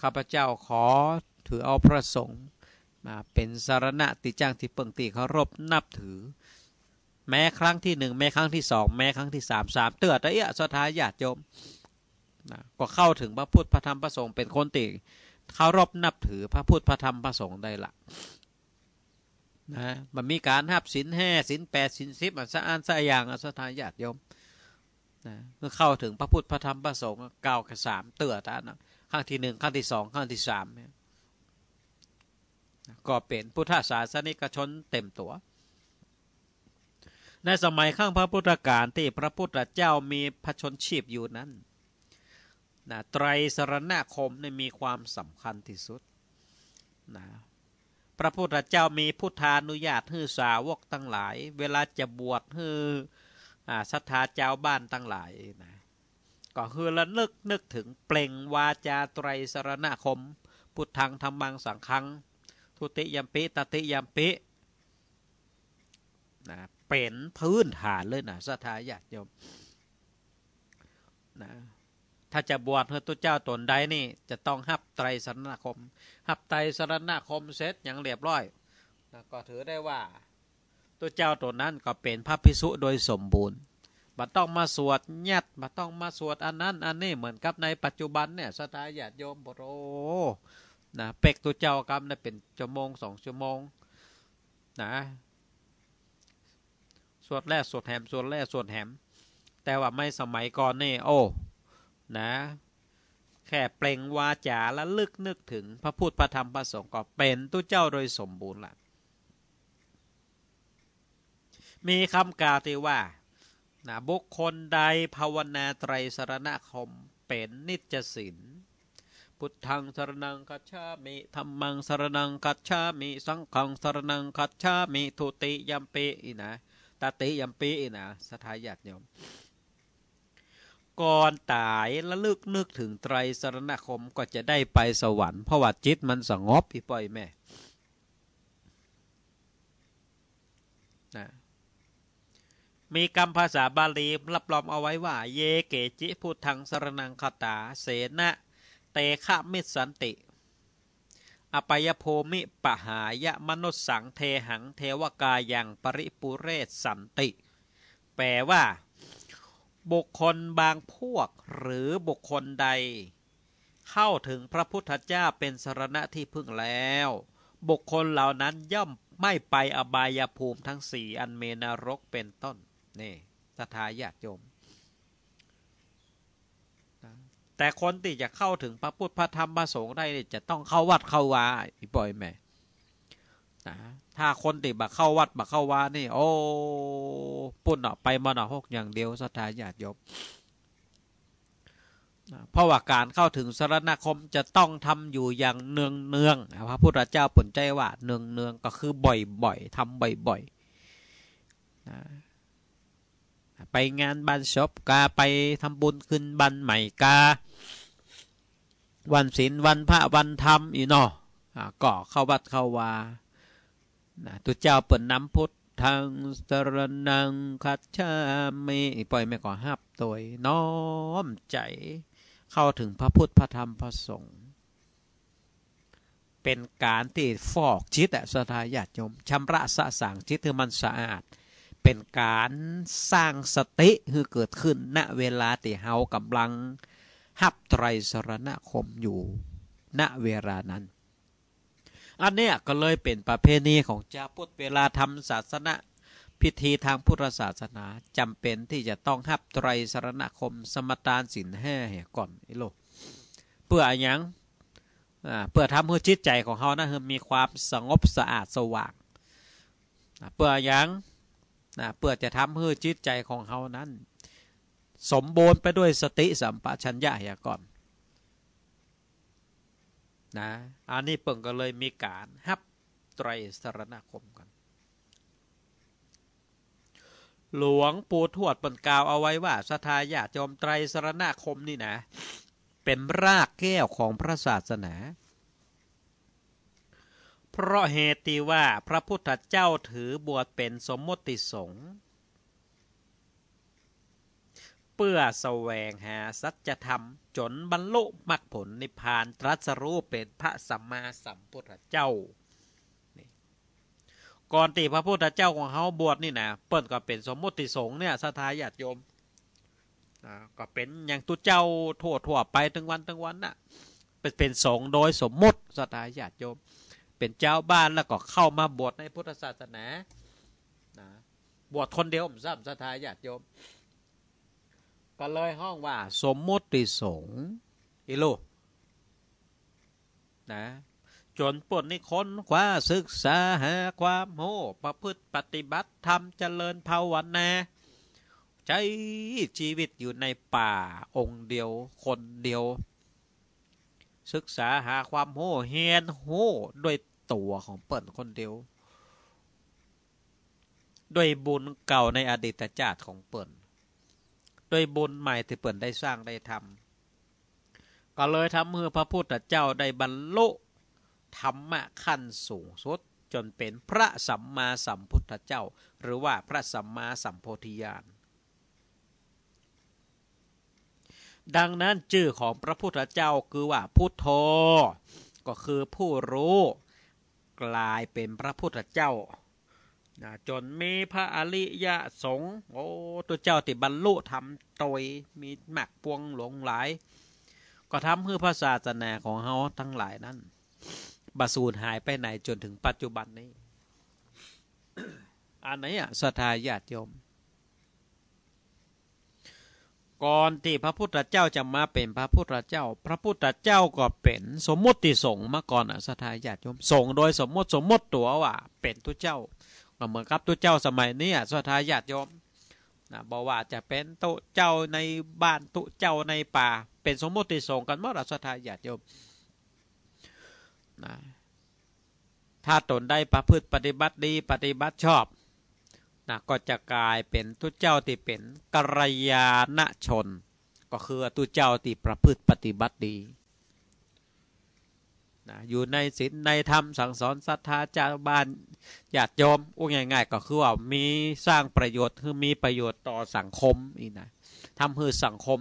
ข้าพเจ้าขอถือเอาพระสงฆ์มาเป็นสารณะตีจังตีเปิงตีเคารพนับถือ แม้ครั้งที่หนึ่งแม้ครั้งที่สองแม้ครั้งที่สามสามเตือตะเอะสทาญาติโยมก็เข้าถึงพระพุทธพระธรรมพระสงฆ์เป็นคนติเคารพนับถือพระพุทธพระธรรมพระสงฆ์ได้ละนะมันมีการหับสินแห่สินแปดสินสิบอันสะอานสะอย่าง อันสะทายญาติยมนะเมื่อเข้าถึงพระพุทธพระธรรมพระสงฆ์เก้ากับสามเตื่อตานะขั้งที่หนึ่งขั้งที่สองขั้งที่สามก็เป็นพุทธศาสนิกชนเต็มตัว ในสมัยข้างพระพุทธการที่พระพุทธเจ้ามีพระชนชีพอยู่นั้นนะไตรสรณคมมีความสำคัญที่สุด นะพระพุทธเจ้ามีพุทธานุญาตให้สาวกทั้งหลาย เวลาจะบวชให้ศรัทธาเจ้าบ้านทั้งหลายนะก็คือระลึกนึกถึงเปล่งวาจาไตรสรณคม พุทธังธรรมังสังฆังทุติยมปิตติยมปินะเป็นพื้นฐานเลยนะศรัทธาญาติโยมนะถ้าจะบวชเพื่อตุเจ้าตนใดนี่จะต้องหับไตรสรณคมหับไตรสรณคมเสร็จอย่างเรียบร้อยก็ถือได้ว่า ตัวเจ้าตัวนั้นก็เป็นพระพิสุโดยสมบูรณ์บัต้องมาสวดยัดบัดต้องมาสวดอันนั้นอันนี้เหมือนกับในปัจจุบันเนี่ยสตาญาติโยมบโรนะเป็กตัวเจ้ากรรมนยเป็นชั่วโมงสองชั่วโมงนะสวดแรกสวดแหมสวดแรกสวดแหม แต่ว่าไม่สมัยก่อนนี่โอ้นะแค่เปล่งวาจาและลึกนึกถึงพระพุทธพระธรรมพระสงฆ์ก็เป็นตุเจ้าโดยสมบูรณ์ละมีคำกล่าวที่ว่านะบุคคลใดภาวนาไตรสรณคมเป็นนิจสินพุทธังสรนังคัจฉามิธรรมังสรนังคัจฉามิสังฆังสรนังคัจฉามิทุติยัมปีนะ ตติยัมปีนะสทายาตโยมก่อนตายแล้วลึกนึกถึงไตรสรณคมก็จะได้ไปสวรรค์เพราะว่าจิตมันสงบพี่ป่อยแม่นะมีคำภาษาบาลีรับรองเอาไว้ว่าเยเกจิพุทธังสรนังคตาเสนะ เตฆะมิสันติอปยโภมิปหายะมนุสังเทหังเทวกายังปริปุเรศสันติ แปลว่าบุคคลบางพวกหรือบุคคลใด เข้าถึงพระพุทธเจ้าเป็นสรณะที่พึ่งแล้ว บุคคลเหล่านั้นย่อมไม่ไปอบายภูมิทั้งสี่อันเมนรกเป็นต้นนี่สถาญาติโยม แต่คนที่จะเข้าถึงพระพุทธพระธรรมพระสงฆ์ได้จะต้องเข้าวัดเข้าวาอีบ่อยไหมนะถ้าคนติบักเข้าวัดบักเข้าวานี่โอ้ปุ่นเนาะไปมาเนาะหกอย่างเดียวสถานญาติโยมเพราะว่าการเข้าถึงสรณคมจะต้องทำอยู่อย่างเนืองเนืองพระพุทธเจ้าปนใจว่าเนืองเนืองก็คือบ่อยๆทอยบ่อยๆไปงานบันชบกาไปทำบุญขึ้นบันใหม่กาวันศีลวันพระวันธรรมอีนอก็เข้าวัดเข้าวา่านะตวเจ้าเปิดน้ำพุทธทางสรนังคัดชามิปล่อยไม่ก่อหับตัวน้อมใจ เข้าถึงพระพุทธพระธรรมพระสงฆ์เป็นการที่ฟอกจิตอสทาญาติโยมชำระสะสางจิตทือมันสะอาด เป็นการสร้างสติคือเกิดขึ้นณเวลาที่เฮากำลังหับไตรสรณคมอยู่ ณเวลานั้นอันเนี้ยก็เลยเป็นประเพณีของชาวพุทธเวลาทำศาสนาพิธีทางพุทธศาสนาจำเป็นที่จะต้องหับไตรสรณคมสมทานสินแห่ก่อนอีโลกเพื่ออะไรยังเพื่อทำให้จิตใจของเขานะมีความสงบสะอาดสว่างเพื่ออะไรยังเพื่อจะทำให้จิตใจของเขานั้น สมบูรณ์ไปด้วยสติสัมปชัญญะเหียก่อนนะอันนี้เปิ่งก็เลยมีการฮับไตรสรณคมกัน หลวงปู่ทวดปนกาวเอาไว้ว่าสทายาจอมไตรสรณคมนี่นะ เป็นรากแก้วของพระศาสนา เพราะเหตุว่าพระพุทธเจ้าถือบวชเป็นสมมติสงฆ์เพื่อแสวงหาสัจธรรมจนบรรลุมรรคผลนิพพานตรัสรู้เป็นพระสัมมาสัมพุทธเจ้า ก่อนตีพระพุทธเจ้าของเขาบวชนี่นะเปิ้นก็เป็นสมมุติสงฆ์เนี่ยสถายาติโยมก็เป็นอย่างตุเจ้าทั่วทั่วไปทั้งวันทั้งวันน่ะเป็นสงฆ์โดยสมมุติสถายาติโยม เป็นเจ้าบ้านแล้วก็เข้ามาบวชในพุทธศาสนานะบวชคนเดียวผมซ้ำสถายาติโยมก็เลยห้องว่าสมมติสงอีลูนะจนปวดนิค้นคว้าศึกษาหาความโหประพฤติปฏิบัติ ธรรมเจริญภาวนาใช้ชีวิตอยู่ในป่าองค์เดียวคนเดียว ศึกษาหาความโหเฮียนโหด้วยตัวของเปิ่นคนเดียวด้วยบุญเก่าในอดีตชาติของเปิ่นโดยบุญใหม่ที่เปิ่นได้สร้างได้ทำก็เลยทำเมื่อพระพุทธเจ้าได้บรรลุธรรมะขั้นสูงสุดจนเป็นพระสัมมาสัมพุทธเจ้า หรือว่าพระสัมมาสัมโพธิญาณ ดังนั้นชื่อของพระพุทธเจ้าคือว่าพุทโธ ก็คือผู้รู้กลายเป็นพระพุทธเจ้านะจนมีพระอริยะสงฆ์โอ้ตัวเจ้าติบรรลุธรรมตยมีหมักพวงหลงหลาย ก็ทำเพื่อพระศาสนาของเฮาทั้งหลายนั้นบาสูญหายไปไหนจนถึงปัจจุบันนี้ อันไหนอ่ะสทาญาติโยม ก่อนที่พระพุทธเจ้าจะมาเป็นพระพุทธเจ้า พระพุทธเจ้าก็เป็นสมมติสงฆ์มาก่อนอ่ะสทาญาติโยมสงโดยสมมติสมมติตัวว่าเป็นทุเจ้าเหมือนครับตัวเจ้าสมัยนี้สุทายาติโยมนะบอกว่าจะเป็นตัวเจ้าในบ้านตัวเจ้าในป่า เป็นสมมติสงกันเมื่อเราสุทายาติโยมนะถ้าตนได้ประพฤติปฏิบัติดีปฏิบัติชอบนะก็จะกลายเป็นตัวเจ้าที่เป็นกัลยาณชน ก็คือตัวเจ้าที่ประพฤติปฏิบัติดีนะอยู่ในศีลในธรรมสั่งสอนศรัทธาจารบ้านญาติโยมอ้งง่าย ๆ ก็คือว่า มีสร้างประโยชน์คือมีประโยชน์ต่อสังคมอีกนะทำให้สังคม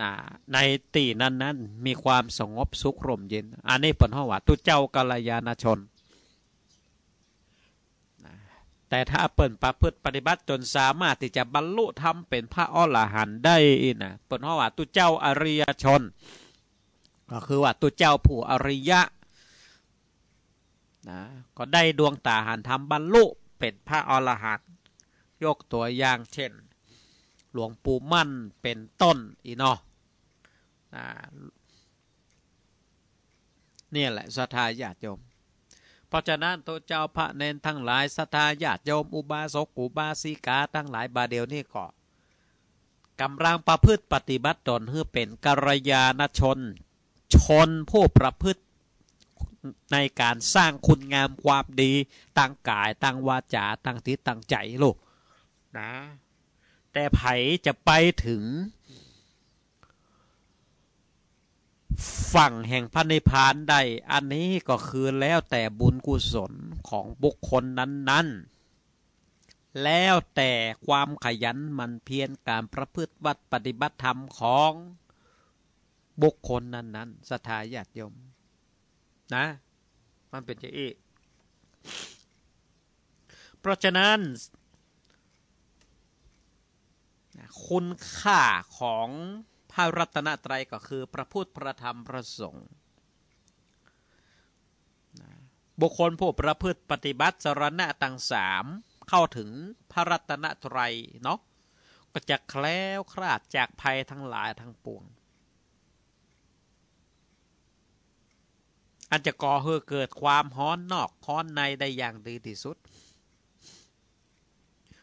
นะในตีนั้นนั้นมีความสงบ สุขร่มเย็นอันนี้เป็นห้องว่าตุเจ้ากัลยาณชน แต่ถ้าเปิดประพฤติปฏิบัติจนสามารถที่จะบรรลุธรรมเป็นพระอรหันต์ได้นะเปิดห้องว่าตุเจ้าอริยชนก็คือว่าตัวเจ้าผู้อริยะนะก็ได้ดวงตาหันธรรมบรรลุเป็นพระอรหันต์ยกตัวอย่างเช่น หลวงปู่มั่นเป็นต้นอีนอนะนี่แหละสัทธาญาติโยมเพราะฉะนั้นตัวเจ้าพระเนนทั้งหลายสัทธาญาติโยมอุบาสกอุบาสิกา ทั้งหลายบาเดียวนี่ก็กำลังประพฤติปฏิบัติตนเพื่อเป็นกัลยาณชนชนผู้ประพฤติในการสร้างคุณงามความดีตั้งกายตั้งวาจาตั้งทิศตั้งใจลูกนะแต่ไผจะไปถึง ฝั่งแห่งพระนิพพานได้อันนี้ก็คือแล้วแต่บุญกุศลของบุคคลนั้น ๆ แล้วแต่ความขยันมันเพียรการประพฤติวัดปฏิบัติธรรมของบุคคลนั้นนั้นสถาญาติยมนะมันเป็นอจ่างีเพราะฉะนั้นคุณค่าของพระรัตนตรัยก็คือพระพูดพระธรรมพระสงฆ์บุคคลผู้ประพฤติปฏิบัติ สรณะต่างสามเข้าถึงพระรัตนตรัยเนาะก็จะแคล้วคลาด จากภัยทั้งหลาย ทั้งปวงอันจะก่อให้เกิดความฮ้อนนอกฮ้อนในได้อย่างดีที่สุด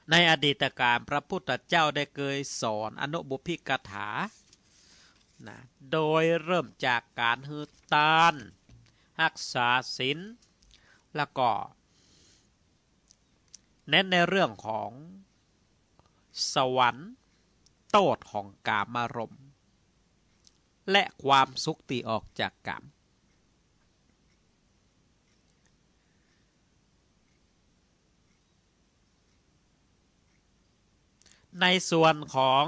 ในอดีตการพระพุทธเจ้าได้เคยสอนอนุบุพิกถานะโดยเริ่มจากการหือตาน รักษาศีลแล้วก็เน้นในเรื่องของสวรรค์ โตษของกามารม และความสุขตีออกจากกรรมในส่วนของ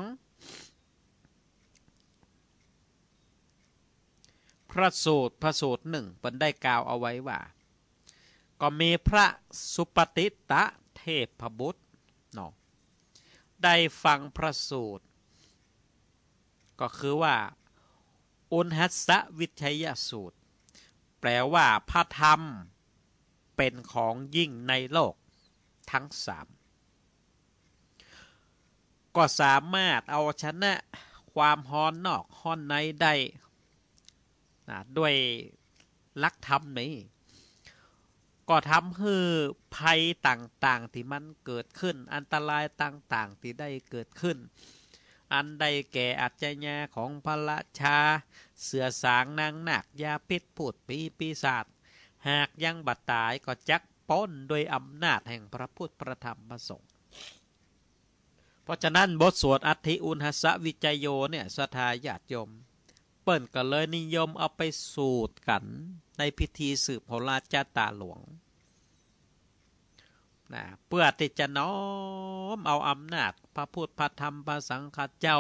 พระสูตร พระสูตรหนึ่งเป็นได้กล่าวเอาไว้ว่า ก็มีพระสุปฏิตะเทพบุตรเนาะได้ฟังพระสูตร ก็คือว่า อุณหัสวิทยาสูตร แปลว่าพระธรรม เป็นของยิ่งในโลกทั้งสามก็สามารถเอาชนะความฮอนนอกฮอนในได้นะด้วยลักธรรมนี้ ก็ทำให้ภัยต่าง ๆที่มันเกิดขึ้นอันตรายต่าง ๆ ที่ได้เกิดขึ้น อันใดแก่อัจฉริยะของพระราชาเสือสางนางหนักยาพิษพูดปีปีศาจหากยังบัดตายก็จักป้นโดยอำนาจแห่งพระพุทธพระธรรมพระสงฆ์เพราะฉะนั้นบทสวดอัธิอุณหสวิจยโยเนี่ยสถาญาติยม เปิ้นก็เลย นิยมเอาไปสูตรกันในพิธีสืบโหราชาตาหลวงนะเพื่อติจะน้อม เอาอำนาจพระพุทธพระธรรมพระสังฆเจ้า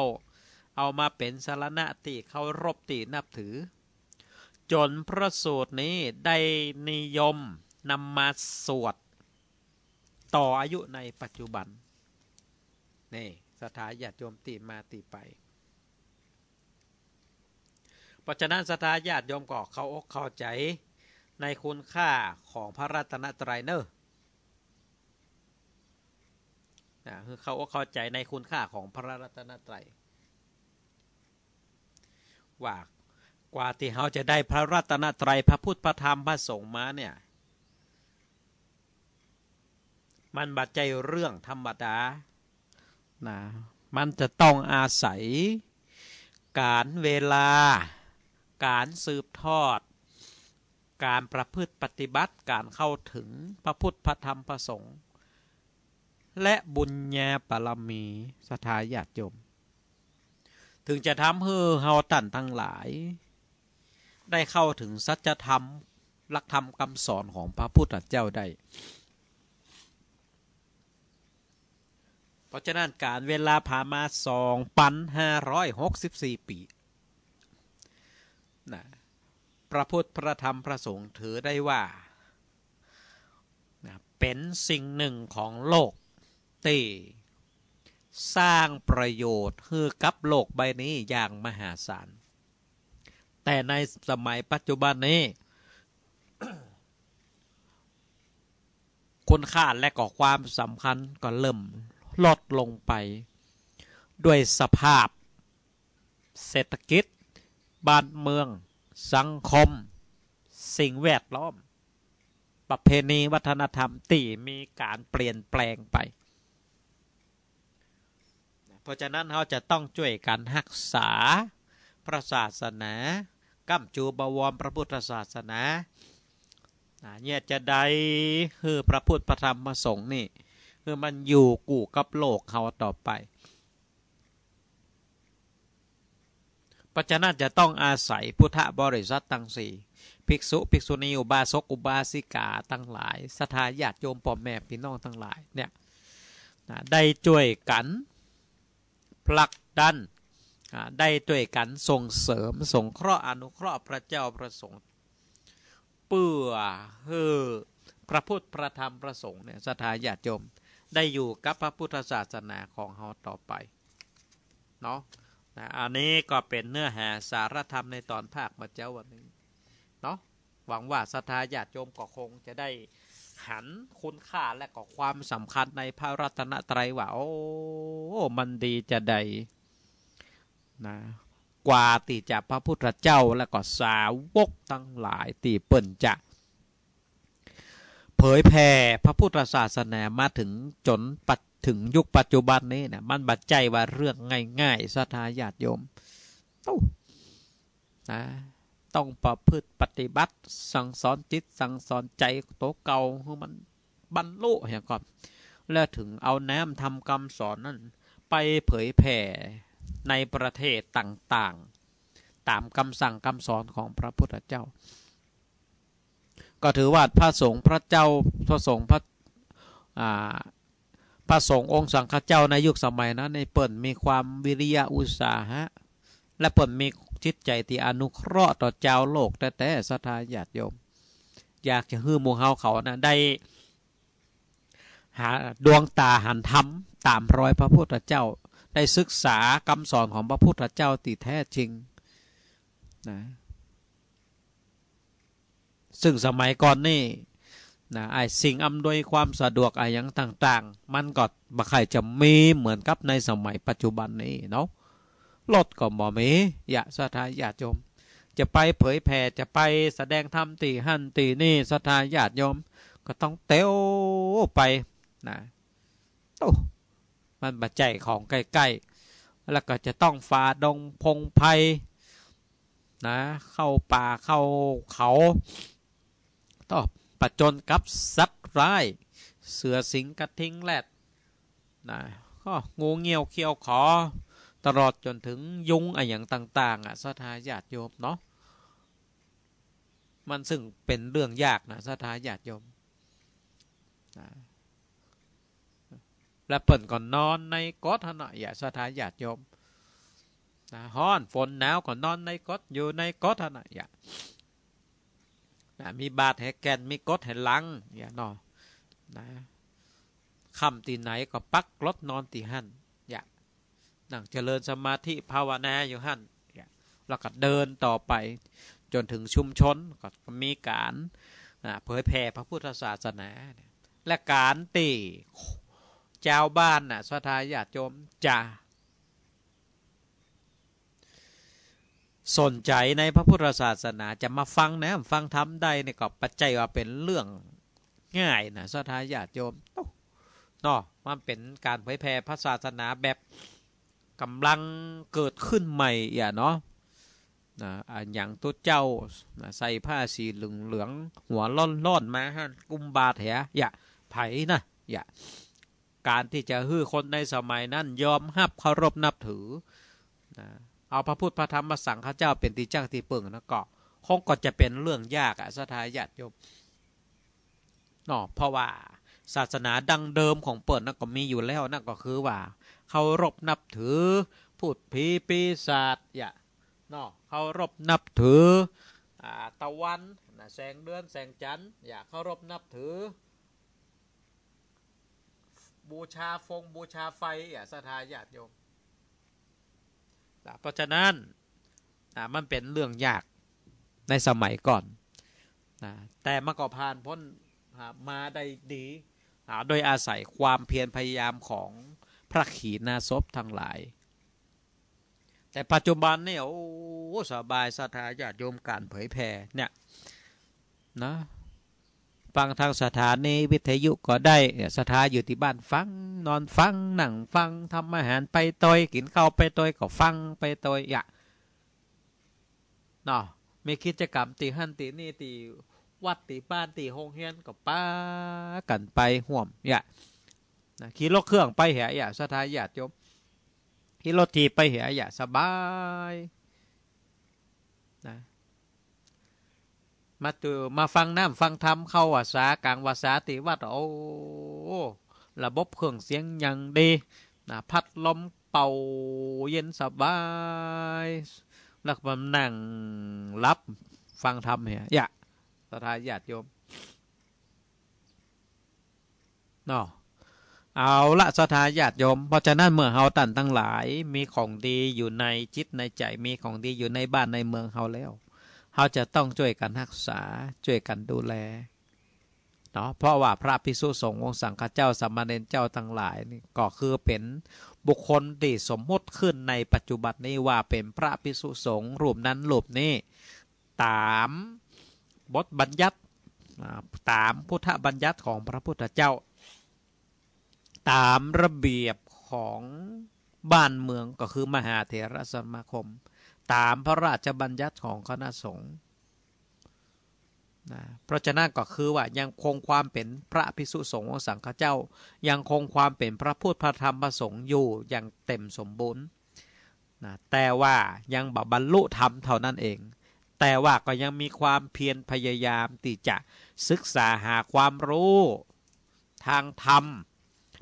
เอามาเป็นสารณะที่เขารบตีนับถือ จนพระสูตรนี้ ได้นิยมนำมาสวด ต่ออายุในปัจจุบันนี่สถาญาติโยมตีมาตีไปเพราะฉะนั้นสถาญาติโยมก็เขาอกเข้าใจในคุณค่าของพระรัตนตรัยเนอะนะคือเขาเข้าใจในคุณค่าของพระรัตนตรัยว่า กว่าที่เขาจะได้พระรัตนตรัยพระพุทธพระธรรมพระสงฆ์มาเนี่ย มันบัดใจเรื่องธรรมดานะมันจะต้องอาศัยการเวลา การสืบทอด การประพฤติปฏิบัติการเข้าถึงพระพุทธพระธรรมพระสงฆ์และบุญญาปรมีสถาญาติยมถึงจะทำให้เฮาตันทั้งหลาย ได้เข้าถึงสัจธรรมหลักธรรมคำสอนของพระพุทธเจ้าได้เพราะฉะนั้นการเวลาผ่านมา 2,564 ปีนะพระพุทธพระธรรมพระสงฆ์ถือได้ว่านะเป็นสิ่งหนึ่งของโลกตีสร้างประโยชน์ให้กับโลกใบนี้อย่างมหาศาล แต่ในสมัยปัจจุบันนี้ คุณค่าและก็ความสำคัญก็เริ่มลดลงไป ด้วยสภาพ เศรษฐกิจบ้านเมือง สังคม สิ่งแวดล้อม ประเพณีวัฒนธรรมตีมีการเปลี่ยนแปลงไป เพราะฉะนั้นเราจะต้องช่วยกันรักษาพระศาสนากัมจูบวรพระพุทธศาสนาเนี่ยจะได้คือพระพุทธธรรมมาส่งนี่คือมันอยู่กู่กับโลกเขาต่อไป ปัจจนาจะต้องอาศัยพุทธบริษัทตั้งสี่ภิกษุ ภิกษุณีอุบาสกอุบาสิกาทั้งหลาย สถาญาติโยมป่อแม่พี่น้องทั้งหลาย เนี่ย ได้ช่วยกันผลักดัน ได้ช่วยกันส่งเสริม ส่งเคราะห์อนุเคราะห์พระเจ้าประสงค์เปื่อเฮอพระพุทธพระธรรมพระสงฆ์เนี่ยสถาญาติโยมได้อยู่กับพระพุทธศาสนาของเราต่อไปเนาะอันนี้ก็เป็นเนื้อหาสารธรรมในตอนภาคมาเจ้าวันนี้เนาะหวังว่าสัตยาญาติโยมก็คงจะได้หันคุณค่าและก็ความสำคัญในพระรัตนตรัยว่า โอ้มันดีจะใดนะกว่าตีจากพระพุทธเจ้าและก็สาวกทั้งหลายตีเปิ่นจะเผยแผ่พระพุทธศาสนามาถึงจนปัจถึงยุคปัจจุบันนี้นะมันบัดใจว่าเรื่องง่ายๆสัตายาติโยมต้องนะต้องประพฤติปฏิบัติสั่งสอนจิตสั่งสอนใจโตเก่าให้มันบรรลุเหรอก่อนแล้วถึงเอาน้ำทำคำสอนนั้น ไปเผยแผ่ในประเทศต่าง ๆ ตามคำสั่งคำสอนของพระพุทธเจ้าก็ถือว่าพระสงฆ์พระเจ้าพระสงฆ์พระพระสงฆ์องค์สังฆเจ้าในยุคสมัยนะั้นในเปิ่นมีความวิริยะอุตสาหะและเปิ่นมีจิตใจที่อนุเคราะห์ต่อเจ้าโลกแต่แต่สถาญาติโยม อยากจะฮื้อมูเฮาเขานะได้ หาดวงตาหันธรรมตามรอยพระพุทธเจ้า ได้ศึกษาคำสอนของพระพุทธเจ้าตีแท้จริงนะซึ่งสมัยก่อนนี่นะไอสิ่งอำนวยความสะดวกไอ้ยังต่าง ๆ มันก็บ่ใครจะมีเหมือนกับในสมัยปัจจุบันนี้เนาะรถก็บ่มีอย่าสถาญาติโยมจะไปเผยแผ่ จะไปแสดงธรรมตีหันตีนี่สถาญาติโยมก็ต้องเตีวไปนะโอ้มันบาใจของใกล้ๆแล้วก็จะต้องฝ่าดงพงไพนะ เข้าป่าเข้าเขาต่อปัะจนกับซับไร้าย เสือสิงกระทิงแรดนะก็งูเงี้ยวเขี้ยวขอ ตลอดจนถึงยุงอะไรอย่างต่าง ๆอ่ะสัทธาญาติโยมเนาะมันซึ่งเป็นเรื่องยากนะสัทธาญาติโยมนะและเปิ่นก่อนนอนในกอดหน่อยอย่าสัทธาญาติโยมนะฮ้อนฝนหนาวก่อนนอนในกอดอยู่ในกอดหน่อยอย่านะมีบาดแหกแกน มีกดแห่ลังเนี่ยนอนะคำตีไหนก็ปักรถนอนตีหันอย่านั่งเจริญสมาธิภาวนาอยู่หันอย่าแล้วก็เดินต่อไป จนถึงชุมชนก็มีการนะเผยแผ่พระพุทธศาสนา และการตีเจ้าบ้านนะสทายาติโยมจะสนใจในพระพุทธศาสนาจะมาฟังนะฟังทำได้ในก็ปัจจัยว่าเป็นเรื่องง่ายนะสทาญาติโยมเนาะมันเป็นการเผยแพร่พระศาสนาแบบกำลังเกิดขึ้นใหม่อย่าเนาะนะอย่างตัวเจ้าใส่ผ้าสีเหลืองเหลือง หัวล่อนล่อนมาฮะกุมบาดแหอย่าไผ่นะ อย่า การที่จะฮื้อคนในสมัยนั้นยอมหับเคารพนับถือนะเอาพระพุทธพระธรรมมาสั่งข้าเจ้าเป็นตีจ้างตีเปิงนะเกาะคงก็จะเป็นเรื่องยากอะสถาญาติโยมเนาะเพราะว่าศาสนาดังเดิมของเปิดนั่นก็มีอยู่แล้วนั่นก็คือว่าเคารพนับถือพูดผีปีศาจอย่าเนาะเคารพนับถือตะวันนะแสงเดือนแสงจันทร์อย่าเคารพนับถือ บูชาฟงบูชาไฟอย่าสถาญาติโยมนะเพราะฉะนั้นนะมันเป็นเรื่องยากในสมัยก่อนนะแต่มาก่อผ่านพ้นมาได้ดีนะโดยอาศัยความเพียรพยายามของพระขีณาสพทั้งหลาย แต่ปัจจุบันเนี่ยโอ้สบายสถาญาติโยมการเผยแพร่เนี่ยนะฟังทางสถานีวิทยุก็ได้สถานอยู่ที่บ้านฟัง นอนฟังหนังฟังทำอาหารไปตอยกินข้าวไปตอยก็ฟังไปตอยอ่ะเนาะมีกิจกรรมตีหันตีนี่ตีวัดตีบ้านตีโฮงเฮียนก็ป้ากันไปห่วมอย่าขี่รถเครื่องไปเหยอย่าสถานอย่าจบขี่รถทีไปเหยอย่าสบายมาตือมาฟังน้ำฟังธรรมเข้าวาสากลางวาสาติวัดโอ้ระบบเครื่องเสียงยังดี นะ พัดลมเป่า เย็นสบายแล้วมนั่งรับ ฟังธรรมเหียอยะาสถาญาติโยมเนาะเอาละสถาญาติโยมเพราะฉะนั้นเมื่อเฮาตันทั้งหลาย มีของดีอยู่ในจิตในใจมีของดีอยู่ในบ้านในเมืองเฮาแล้วเขาจะต้องช่วยกันรักษาช่วยกันดูแลเนาะเพราะว่าพระภิกษุสงฆ์องค์สังฆเจ้าสัมมาเนเจ้าทั้งหลายนี่ก็คือเป็นบุคคลที่สมมติขึ้นในปัจจุบันนี้ว่าเป็นพระภิกษุสงฆ์รูปนั้นรูปนี้ ตามบทบัญญัติตามพุทธบัญญัติของพระพุทธเจ้า ตามระเบียบของบ้านเมืองก็คือมหาเถรสมาคมตามพระราชบัญญัติของคณะสงฆ์นะเพราะฉะนั้นก็คือว่ายังคงความเป็นพระภิกษุสงฆ์ของสังฆเจ้ายังคงความเป็นพระพุทธพระธรรมพระสงฆ์อยู่อย่างเต็มสมบูรณ์นะแต่ว่ายังบบรรลุธรรมเท่านั้นเอง แต่ว่าก็ยังมีความเพียรพยายามที่จะศึกษาหาความรู้ทางธรรม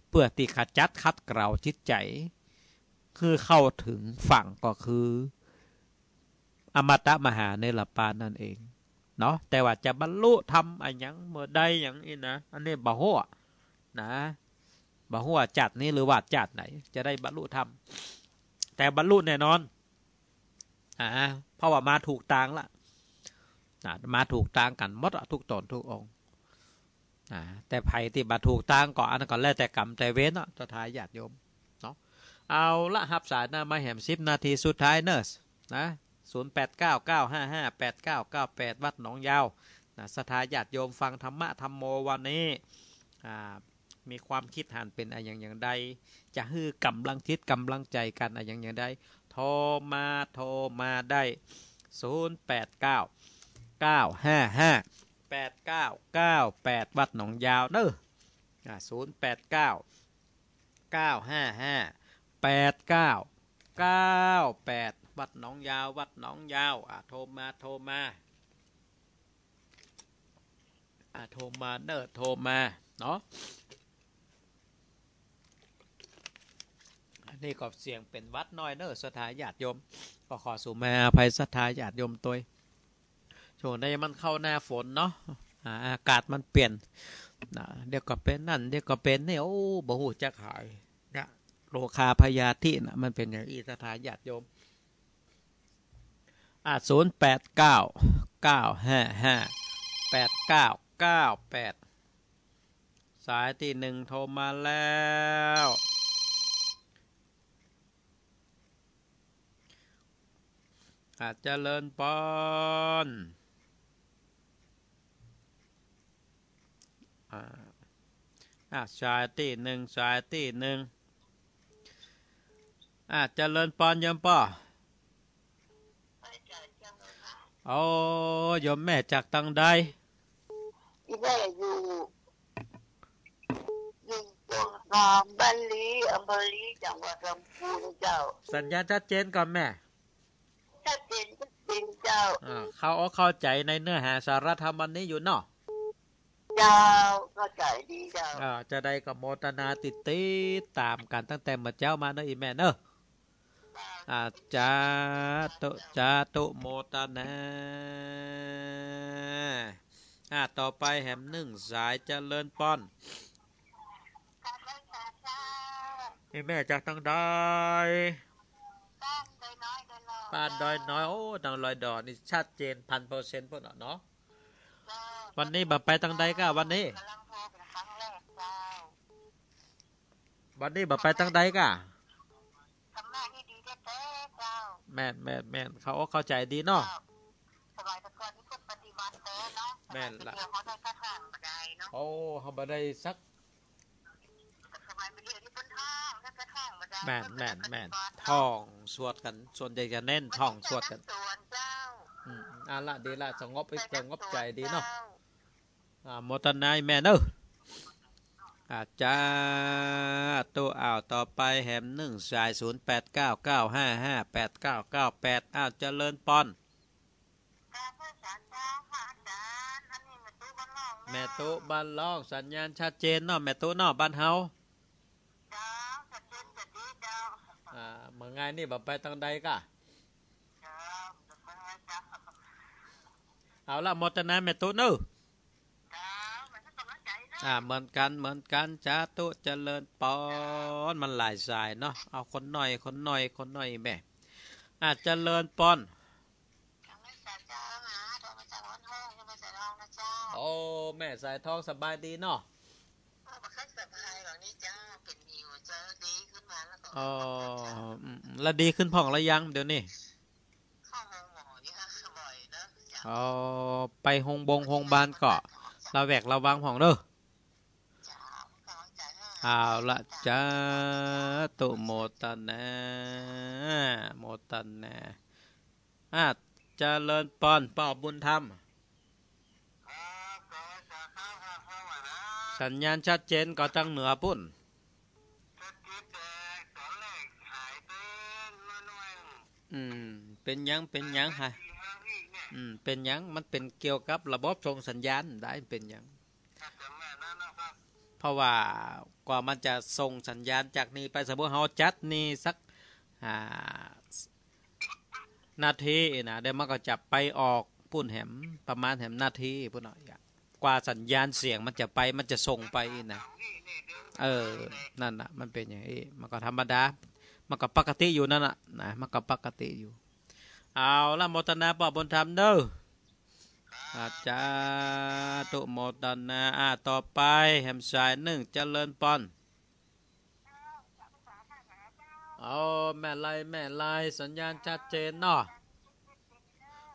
เพื่อติขจัดคัดเกลาจิตใจ คือเข้าถึงฝั่งก็คืออมตะมหาเนรปานนั่นเอง เนาะแต่ว่าจะบรรลุธรรมอรยังเมื่อใดอย่างนี้นะ อันนี้บะหัวนะบะหัวจัดนี่หรือว่าจัดไหน จะได้บรรลุธรรม แต่บรรลุแน่นอนอ่าเพราะว่ามาถูกตางละนะมาถูกตางกันมดทุกตนทุกองนะ แต่ไผยที่มาถูกตางก่อนอันก่อนแล้วแต่กรรมแต่เว้นเนาะจทายญาติโยม เนาะ เอาละหับสายหน้ามาแหมสิบนาทีสุดท้ายเนอร์สนะ0899558998 วัดหนองยาวนะสถาญาติโยมฟังธรรมะธรรมโมวันนี้ มีความคิดหันเป็นอะไรอย่างอย่างใด จะฮื้อกำลังทิศกำลังใจกันอะไรอย่างอย่างใด โทรมาโทรมาได้ 089955 8998 วัดหนองยาวเนออ089 955 8998วัดหนองยาววัดหนองยาวอ่ะโทรมาโทรมาอ่ะโทรมาเนอร์โทรมาเนาะนี่กบเสียงเป็นวัดน้อยเนอร์สถาญาติโยม ก็ขอสู่มาภัยสถาญาติโยมตัวช่วงนี้มันเข้าหน้าฝนเนาะอากาศมันเปลี่ยนนะเดี๋ยวก็เป็นนั่นเดี๋ยวก็เป็นนี่โอ้บ่หูจะขายนะโลคาพยาธินะมันเป็นอย่างอีสถาญาติโยมอ่ะศูนย์แปดสายที่หนึ่งโทรมาแล้ว อาจจะเลินปอนอ่าสายที่หนึ่งสายที่หนึ่งอาจจะเลินปอนยังป่อออยมแม่จากตังใดแม่อยู่อยู่งามบันลีอำเภอลีจังหวัดลำพูนเจ้า สัญญาณชัดเจนก่อนแม่ ชัดเจนชัดเจนเจ้าอ่าเขาเอาเข้าใจในเนื้อหาสารธรรมวันนี้อยู่เนาะ เจ้าเข้าใจดีเจ้า อ่า จะได้กับโมตนาติดติตามกันตั้งแต่เมื่อเจ้ามาเนอะอีแม่เนอะอาจาตุจาตุโมตนาอาต่อไปแหมหนึ่งสายจเจริญป้อนแม่จากตั้งได้ปบ้านดอยน้อยโอ้ดังลอยดอกนี่ชัดเจนพันเปอร์เซ็นต์พวกเนาะ วันนี้บัไปตั้งได้ก็วันนี้ วันนี้บัไปตั้งได้ก็แม่นแม่นแม่นเขาเข้าใจ ดีเนาะแม่นละเขาไดาบ่นโอ้เขาบได้สักแม่นแม่นแม่นท่อง สวดกัน ส่วนใหญ่จะ เน้นท่อง สวดกันอ่าละ ดีละสงบไป สงบใจ ดีเนาะอ่ามตนายแม่เดออาจารย์ตัวอ้าวต่อไปแหมหนึ่งสายศูนย์แปดเก้าเก้าห้าห้าแปดเก้าเก้าแปดอ้าวเจริญปอน แม่ตุบ้านลองสัญญาณชัดเจนเนาะแม่ตุเนาะบ้านเฮาอ่าเมื่อไงนี่แบบไปตังใดกะเอาละหมดนะแม่ตุเนาะอ่าเหมือนกันเหมือนกันจ้าตุเจริญปอนมันหลายสายเนาะเอาคนหน่อยคนหน่อยคนหน่อยแม่อ่าเจริญปอนโอ้แม่สายทองสบายดีเนาะอ๋อแล้วดีขึ้นพ่องแล้ยังเดี๋ยวนี้อ๋อไปหงบงหงบานเกาะเราแวกเราวางผ่องเด้อเอาละจ้าตุโมตันนะโมตันนะอาจะเลริญปอนปอบบุญธรรมสัญญาณชัดเจนก็ตั้งเหนือปุ่นอืมเป็นยังเป็นยังฮะอืมเป็นยังมันเป็นเกี่ยวกับระบบส่งสัญญาณได้เป็นยังเพราะว่ากว่ามันจะส่งสัญญาณจากนี้ไปสมมติเราจัดนี่สักนาทีนะเดี๋ยวมันก็จะไปออกปุ่นแหมประมาณแหมนาทีพุ่นหน่อยกว่าสัญญาณเสียงมันจะไปมันจะส่งไปนะเออนั่นนะมันเป็นอย่างนี้มันก็ธรรมดามันก็ปกติอยู่นั่นแหละนะมันก็ปกติอยู่ เอาละมตนาปอบนธรรมเด้ออาจาตุโมตนาอาต่อไป แหมสายหนึ่งเจริญปอนเอาแม่ไลแม่ไลสัญญาณชัดเจนเนาะ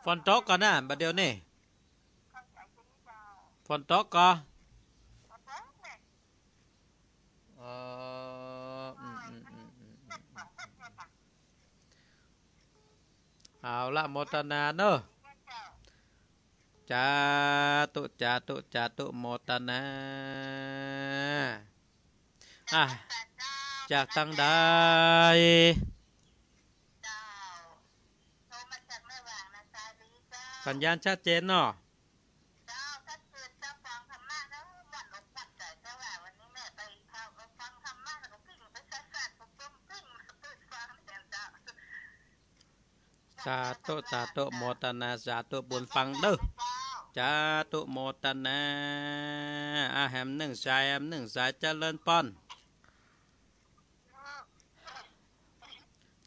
ฝนตกก่อนนะบัดเดียวนี่ฝนตกก่อเออเอาละโมตนาเนาะ cha tụ cha tụ cha tụ mô ta na à chạc tăng đại สัญญาณชัดเจนเนาะสาธุสาธุโมตนาสาธุบุญฟังเด้อจ้าตุโมตนะอาแหมหนึ่งสายแหมหนึ่งสายเจริญป้อน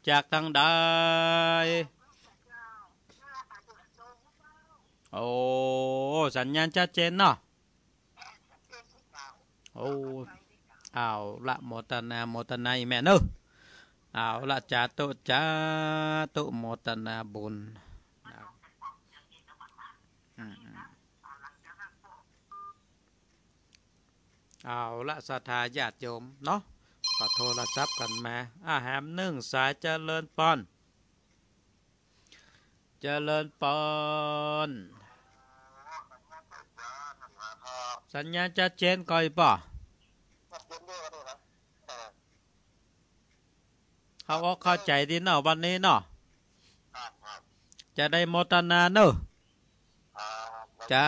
จากทางใดโอ้ สัญญาณชัดเจนเนาะ โอ้เอาละโมตนาโมตนาอีแม่เนอะเอาละจาตุจาตุโมตนาบุญเอาละศรัทธาญาติโยมเนาะก็โทรศัพท์กันมาอาหามนึ่ง สายเจริญปอนเจริญปอนสัญญาจะเจนก่อยป่ะเขาเข้าใจดีเนาะวันนี้เนาะจะได้โมตนาเนาะจะ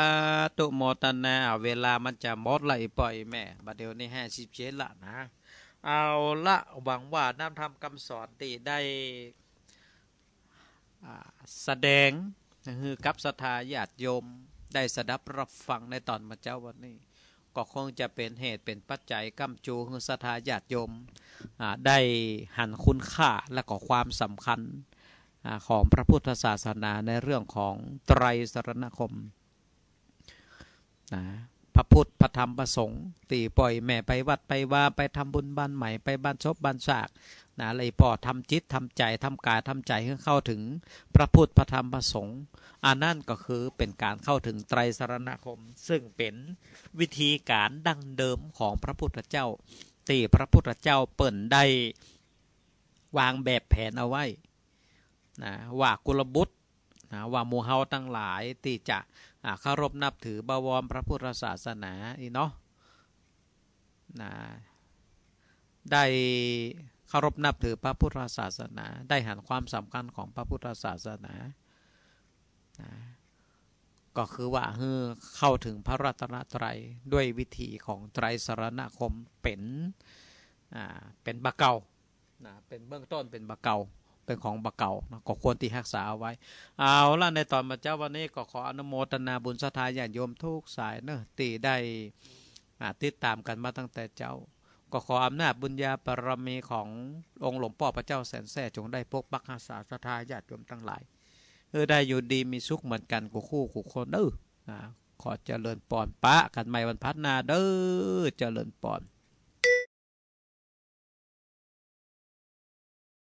าตุโมตนาเวลามันจะหมดละอีปล่อยแม่บัดเดี๋ยวนี้ห้าสิบเจ็ดละนะ เอาละหวังว่าน้ำทำคำสอนตีได้แสดงคือกับสถาญาติโยม ได้สดับรับฟังในตอนมาเจ้าวันนี้ ก็คงจะเป็นเหตุเป็นปัจจัยกัมจูคือศราญาติโยม ได้หันคุณค่าและก็ความสำคัญของพระพุทธศาสนาในเรื่องของไตรสรณคมนะพระพุทธพระธรรมพระสงฆ์ตีปล่อยแม่ไปวัดไปว่าไปทำบุญบ้านใหม่ไปบ้านชบบ้านฉากนะเลยพอทำจิตทำใจทำกายทำใจให้เข้าถึง พระพุทธพระธรรมพระสงฆ์อันนั่นก็คือเป็นการเข้าถึงไตรสรณคม ซึ่งเป็นวิธีการดั้งเดิมของพระพุทธเจ้าตีพระพุทธเจ้าเปิ่นได้ วางแบบแผนเอาไว้นะว่ากุลบุตรนะว่ามูเฮาตั้งหลายตีจะเคารพนับถือบวรพระพุทธศาสนาอีเนาะนะได้เคารพนับถือพระพุทธศาสนาได้หันความสำคัญของพระพุทธศาสนานะก็คือว่าเฮ้อเข้าถึงพระรัตนตรัยด้วยวิธีของไตรสรณคมเป็นเป็นบะเกานะเป็นเบื้องต้นเป็นบะเกา็นของบะเก่าก็ควรที่รักษาเอาไว้ เอาละในตอนมาเจ้าวันนี้ก็ขออนุโมทนาบุญสถาญาติโยมทุกสายเนอะตีได้ติดตามกันมาตั้งแต่เจ้า ก็ขออำนาจบุญญาปรมีขององค์หลวงพ่อพระเจ้าแสนแส่จงได้พกบักหาสาสถาญาติโยมทั้งหลายเออได้อยู่ดีมีสุขเหมือนกันกูคู่กูคนเออขอเจริญปอนปะกันใหม่วันพัฒนาเด้อเจริญปอน